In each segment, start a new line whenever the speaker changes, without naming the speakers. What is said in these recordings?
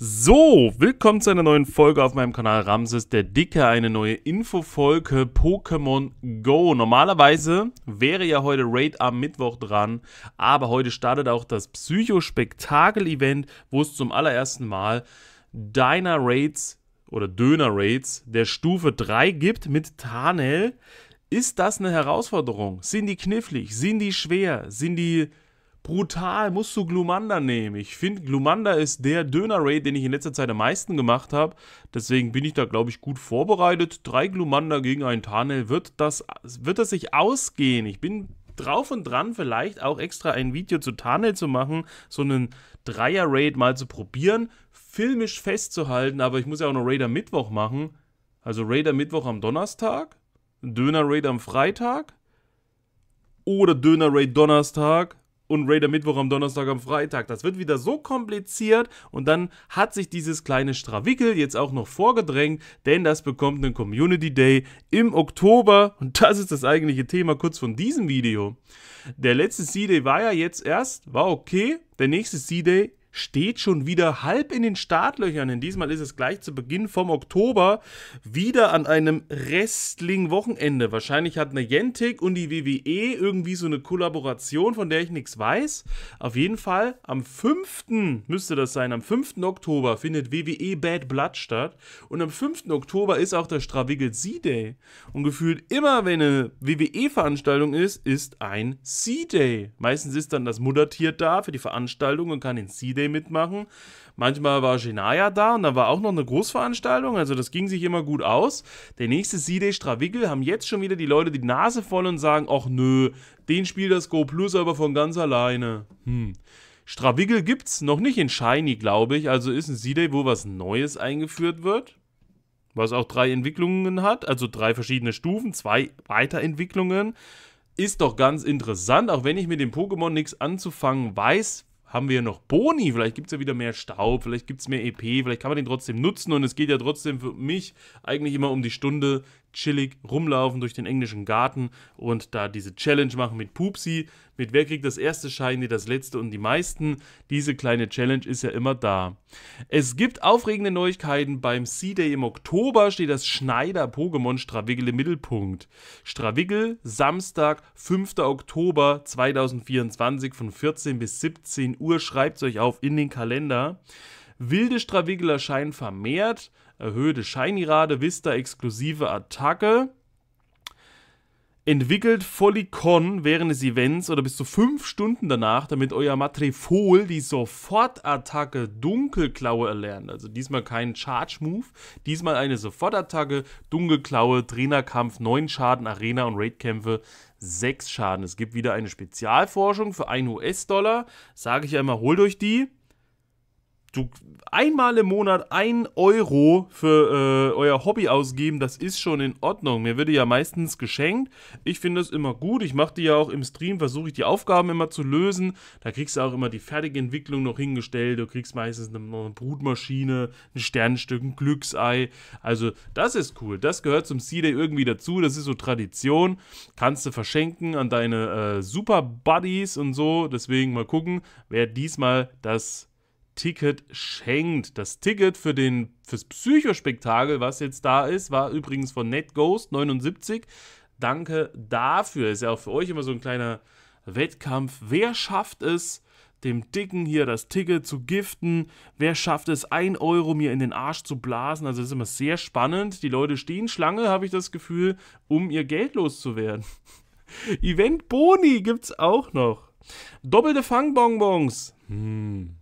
So, willkommen zu einer neuen Folge auf meinem Kanal Ramses der Dicke, eine neue Infofolge Pokémon Go. Normalerweise wäre ja heute Raid am Mittwoch dran, aber heute startet auch das psycho spektakel event wo es zum allerersten Mal Diner Raids oder Döner Raids der Stufe 3 gibt mit Tarnell. Ist das eine Herausforderung? Sind die knifflig? Sind die schwer? Sind die brutal, musst du Glumanda nehmen. Ich finde, Glumanda ist der Döner-Raid, den ich in letzter Zeit am meisten gemacht habe. Deswegen bin ich da, glaube ich, gut vorbereitet. Drei Glumanda gegen einen Tarnel, wird das, wird das sich ausgehen? Ich bin drauf und dran, vielleicht auch extra ein Video zu Tarnel zu machen, so einen Dreier-Raid mal zu probieren, filmisch festzuhalten, aber ich muss ja auch noch Raider Mittwoch machen. Also Raider Mittwoch am Donnerstag, Döner Raid am Freitag oder Döner Raid Donnerstag und Raider Mittwoch am Donnerstag am Freitag. Das wird wieder so kompliziert und dann hat sich dieses kleine Strawickel jetzt auch noch vorgedrängt, denn das bekommt einen Community Day im Oktober und das ist das eigentliche Thema kurz von diesem Video. Der letzte C-Day war ja jetzt erst, war okay, der nächste C-Day steht schon wieder halb in den Startlöchern, denn diesmal ist es gleich zu Beginn vom Oktober wieder an einem Wrestling-Wochenende. Wahrscheinlich hat eine Niantic und die WWE irgendwie so eine Kollaboration, von der ich nichts weiß. Auf jeden Fall am 5. müsste das sein, am 5. Oktober findet WWE Bad Blood statt und am 5. Oktober ist auch der Strawiggle C-Day. Und gefühlt immer, wenn eine WWE-Veranstaltung ist, ist ein C-Day. Meistens ist dann das Muttertier da für die Veranstaltung und kann den C-Day mitmachen. Manchmal war Genaya da und da war auch noch eine Großveranstaltung. Also das ging sich immer gut aus. Der nächste Side Strawickel haben jetzt schon wieder die Leute die Nase voll und sagen, ach nö, den spielt das Go Plus aber von ganz alleine. Hm. Strawickel gibt's noch nicht in Shiny, glaube ich. Also ist ein C-Day, wo was Neues eingeführt wird. Was auch drei Entwicklungen hat, also drei verschiedene Stufen, zwei Weiterentwicklungen. Ist doch ganz interessant, auch wenn ich mit dem Pokémon nichts anzufangen weiß, haben wir noch Boni, vielleicht gibt es ja wieder mehr Staub, vielleicht gibt es mehr EP, vielleicht kann man den trotzdem nutzen und es geht ja trotzdem für mich eigentlich immer um die Stunde, chillig rumlaufen durch den englischen Garten und da diese Challenge machen mit Pupsi, mit wer kriegt das erste Schein, die das letzte und die meisten. Diese kleine Challenge ist ja immer da. Es gibt aufregende Neuigkeiten. Beim Sea day im Oktober steht das Schneider-Pokémon Stravigel im Mittelpunkt. Stravigel, Samstag, 5. Oktober 2024 von 14 bis 17 Uhr. Schreibt es euch auf in den Kalender. Wilde Stravikel Schein vermehrt. Erhöhte Scheinirade, Vista exklusive Attacke. Entwickelt Folicon während des Events oder bis zu 5 Stunden danach, damit euer Matrifol die Sofortattacke Dunkelklaue erlernt. Also diesmal kein Charge-Move, diesmal eine Sofortattacke, Dunkelklaue, Trainerkampf, 9 Schaden, Arena- und Raidkämpfe, 6 Schaden. Es gibt wieder eine Spezialforschung für 1 US-Dollar. Sage ich einmal, holt euch die du einmal im Monat ein Euro für äh, euer Hobby ausgeben, das ist schon in Ordnung. Mir würde ja meistens geschenkt. Ich finde das immer gut. Ich mache die ja auch im Stream, versuche ich die Aufgaben immer zu lösen. Da kriegst du auch immer die fertige Entwicklung noch hingestellt. Du kriegst meistens eine, eine Brutmaschine, ein Sternstück, ein Glücksei. Also das ist cool. Das gehört zum C-Day irgendwie dazu. Das ist so Tradition. Kannst du verschenken an deine äh, Super Buddies und so. Deswegen mal gucken, wer diesmal das Ticket schenkt. Das Ticket für den fürs Psychospektakel, was jetzt da ist, war übrigens von NetGhost79. Danke dafür. Ist ja auch für euch immer so ein kleiner Wettkampf. Wer schafft es, dem Dicken hier das Ticket zu giften? Wer schafft es, 1 Euro mir in den Arsch zu blasen? Also das ist immer sehr spannend. Die Leute stehen Schlange, habe ich das Gefühl, um ihr Geld loszuwerden. Event Boni gibt's auch noch. Doppelte Fangbonbons. Hm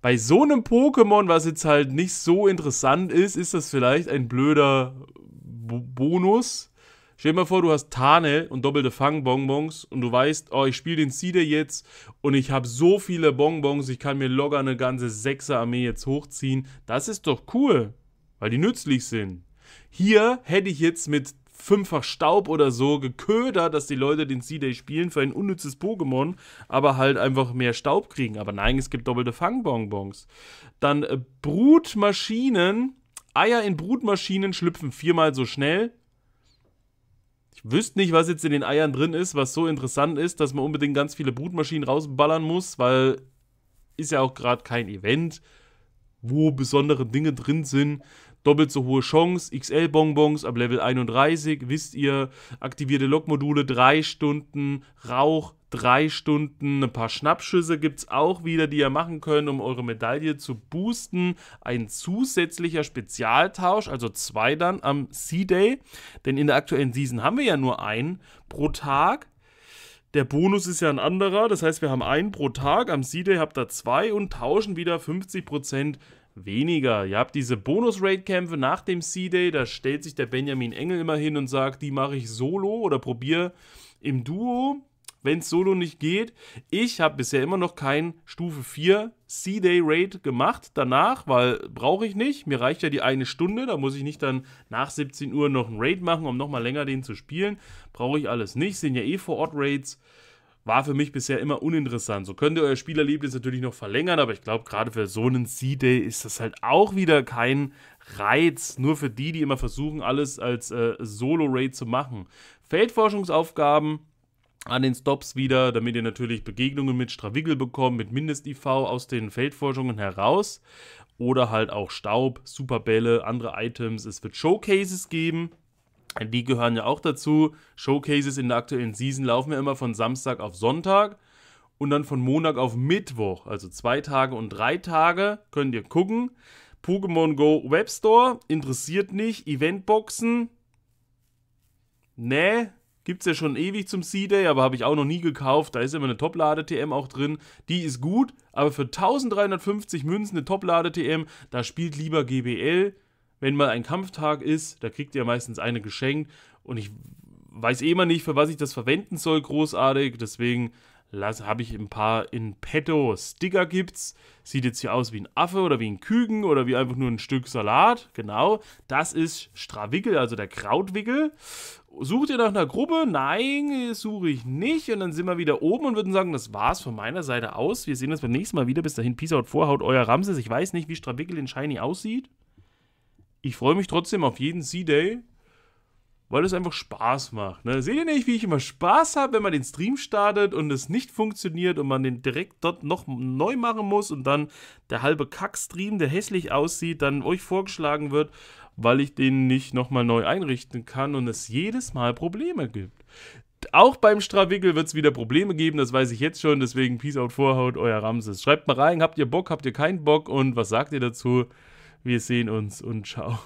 bei so einem Pokémon, was jetzt halt nicht so interessant ist, ist das vielleicht ein blöder B Bonus. Stell dir mal vor, du hast Tarnel und doppelte Fangbonbons und du weißt, oh, ich spiele den Cider jetzt und ich habe so viele Bonbons, ich kann mir locker eine ganze Sechser-Armee jetzt hochziehen. Das ist doch cool, weil die nützlich sind. Hier hätte ich jetzt mit fünffach Staub oder so geködert, dass die Leute den C-Day spielen für ein unnützes Pokémon, aber halt einfach mehr Staub kriegen. Aber nein, es gibt doppelte Fangbonbons. Dann äh, Brutmaschinen. Eier in Brutmaschinen schlüpfen viermal so schnell. Ich wüsste nicht, was jetzt in den Eiern drin ist, was so interessant ist, dass man unbedingt ganz viele Brutmaschinen rausballern muss, weil ist ja auch gerade kein Event, wo besondere Dinge drin sind doppelt so hohe Chance, XL-Bonbons ab Level 31, wisst ihr, aktivierte Lokmodule 3 Stunden, Rauch 3 Stunden, ein paar Schnappschüsse gibt es auch wieder, die ihr machen könnt, um eure Medaille zu boosten. Ein zusätzlicher Spezialtausch, also zwei dann am C-Day, denn in der aktuellen Season haben wir ja nur einen pro Tag. Der Bonus ist ja ein anderer, das heißt, wir haben einen pro Tag, am C-Day habt ihr zwei und tauschen wieder 50% weniger. Ihr habt diese Bonus-Raid-Kämpfe nach dem C-Day, da stellt sich der Benjamin Engel immer hin und sagt, die mache ich solo oder probiere im Duo, wenn es solo nicht geht. Ich habe bisher immer noch kein Stufe 4 C-Day-Raid gemacht danach, weil brauche ich nicht. Mir reicht ja die eine Stunde, da muss ich nicht dann nach 17 Uhr noch einen Raid machen, um nochmal länger den zu spielen. Brauche ich alles nicht, sind ja eh vor Ort Raids war für mich bisher immer uninteressant. So könnt ihr euer Spielerlebnis natürlich noch verlängern, aber ich glaube, gerade für so einen C-Day ist das halt auch wieder kein Reiz. Nur für die, die immer versuchen, alles als äh, Solo-Raid zu machen. Feldforschungsaufgaben, an den Stops wieder, damit ihr natürlich Begegnungen mit Stravigel bekommt, mit Mindest-IV aus den Feldforschungen heraus. Oder halt auch Staub, Superbälle, andere Items. Es wird Showcases geben die gehören ja auch dazu. Showcases in der aktuellen Season laufen ja immer von Samstag auf Sonntag und dann von Montag auf Mittwoch. Also zwei Tage und drei Tage könnt ihr gucken. Pokémon Go Webstore interessiert nicht. Eventboxen. Nee, Gibt es ja schon ewig zum C-Day, aber habe ich auch noch nie gekauft. Da ist immer eine top lade tm auch drin. Die ist gut, aber für 1350 Münzen eine top lade tm da spielt lieber GBL wenn mal ein Kampftag ist, da kriegt ihr meistens eine geschenkt und ich weiß eh immer nicht, für was ich das verwenden soll, großartig. Deswegen habe ich ein paar in petto Sticker gibt's. Sieht jetzt hier aus wie ein Affe oder wie ein Küken oder wie einfach nur ein Stück Salat. Genau, das ist Strawickel, also der Krautwickel. Sucht ihr nach einer Gruppe? Nein, suche ich nicht. Und dann sind wir wieder oben und würden sagen, das war's von meiner Seite aus. Wir sehen uns beim nächsten Mal wieder. Bis dahin, Peace out, Vorhaut, euer Ramses. Ich weiß nicht, wie Strawickel in Shiny aussieht ich freue mich trotzdem auf jeden C-Day, weil es einfach Spaß macht. Ne? Seht ihr nicht, wie ich immer Spaß habe, wenn man den Stream startet und es nicht funktioniert und man den direkt dort noch neu machen muss und dann der halbe Kack-Stream, der hässlich aussieht, dann euch vorgeschlagen wird, weil ich den nicht nochmal neu einrichten kann und es jedes Mal Probleme gibt. Auch beim Strawickel wird es wieder Probleme geben, das weiß ich jetzt schon, deswegen Peace out, Vorhaut, euer Ramses. Schreibt mal rein, habt ihr Bock, habt ihr keinen Bock und was sagt ihr dazu? Wir sehen uns und ciao.